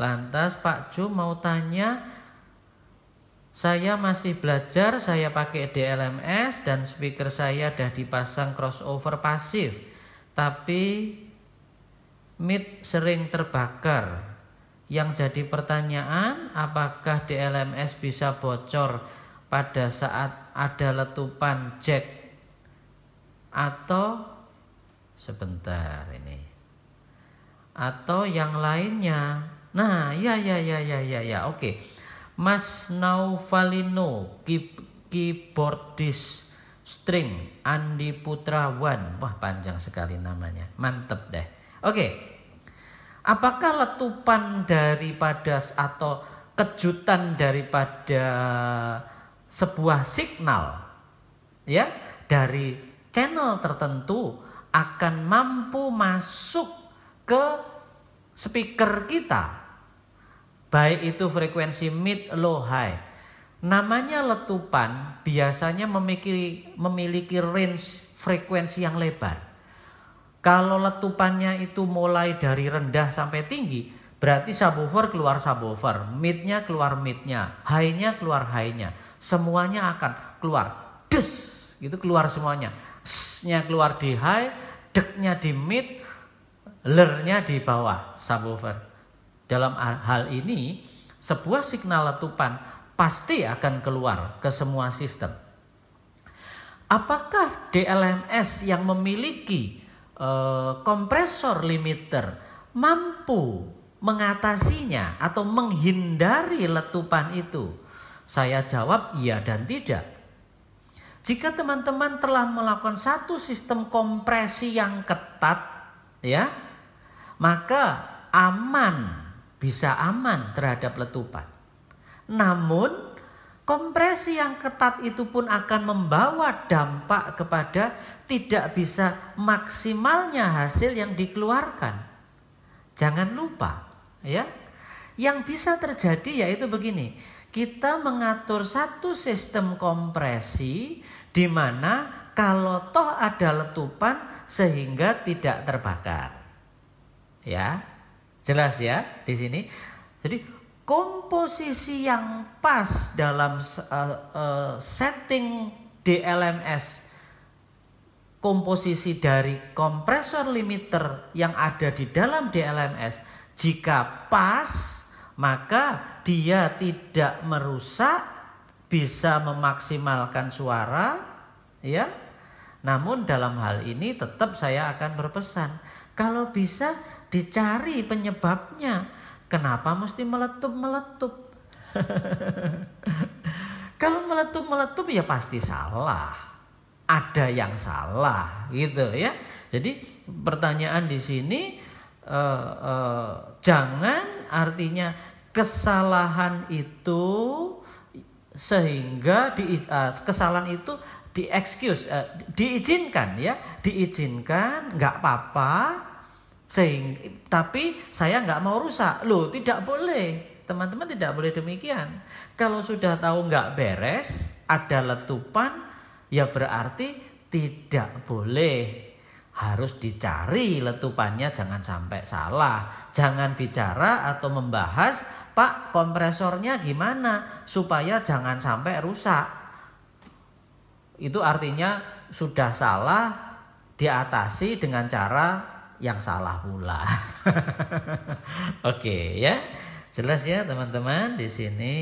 Lantas Pak Ju mau tanya, saya masih belajar, saya pakai DLMS dan speaker saya sudah dipasang crossover pasif. Tapi mid sering terbakar. Yang jadi pertanyaan, apakah DLMS bisa bocor pada saat ada letupan jack atau sebentar ini atau yang lainnya Nah, ya ya ya ya ya ya. Oke. Mas Naufalino, keyboardist keyboardis string Andi Putrawan. Wah, panjang sekali namanya. Mantep deh. Oke. Apakah letupan daripada atau kejutan daripada sebuah signal ya dari channel tertentu akan mampu masuk ke speaker kita Baik itu frekuensi mid, low, high. Namanya letupan biasanya memiliki, memiliki range frekuensi yang lebar. Kalau letupannya itu mulai dari rendah sampai tinggi, berarti subwoofer keluar subwoofer, midnya keluar midnya, highnya keluar highnya Semuanya akan keluar. Des, gitu keluar semuanya. S-nya keluar di high, deknya di mid, lernya di bawah subwoofer. Dalam hal ini, sebuah signal letupan pasti akan keluar ke semua sistem. Apakah DLMS yang memiliki kompresor eh, kompresor limiter mampu mengatasinya atau menghindari letupan itu? Saya jawab iya dan tidak. Jika teman-teman telah melakukan satu sistem kompresi yang ketat, ya, maka aman bisa aman terhadap letupan. Namun kompresi yang ketat itu pun akan membawa dampak kepada tidak bisa maksimalnya hasil yang dikeluarkan. Jangan lupa ya. Yang bisa terjadi yaitu begini, kita mengatur satu sistem kompresi di mana kalau toh ada letupan sehingga tidak terbakar. Ya. Jelas ya di sini. Jadi komposisi yang pas dalam uh, uh, setting DLMS komposisi dari kompresor limiter yang ada di dalam DLMS jika pas maka dia tidak merusak bisa memaksimalkan suara ya namun dalam hal ini tetap saya akan berpesan kalau bisa dicari penyebabnya. Kenapa mesti meletup-meletup? Kalau meletup-meletup ya pasti salah. Ada yang salah gitu ya. Jadi pertanyaan di sini eh, eh, jangan artinya kesalahan itu sehingga di, eh, kesalahan itu di excuse eh, diizinkan ya, diizinkan nggak apa-apa Sehing, tapi saya nggak mau rusak. Loh, tidak boleh. Teman-teman tidak boleh demikian. Kalau sudah tahu nggak beres, ada letupan, ya berarti tidak boleh. Harus dicari letupannya, jangan sampai salah. Jangan bicara atau membahas, Pak kompresornya gimana supaya jangan sampai rusak. Itu artinya sudah salah diatasi dengan cara yang salah pula. Oke okay, ya. Jelas ya teman-teman di sini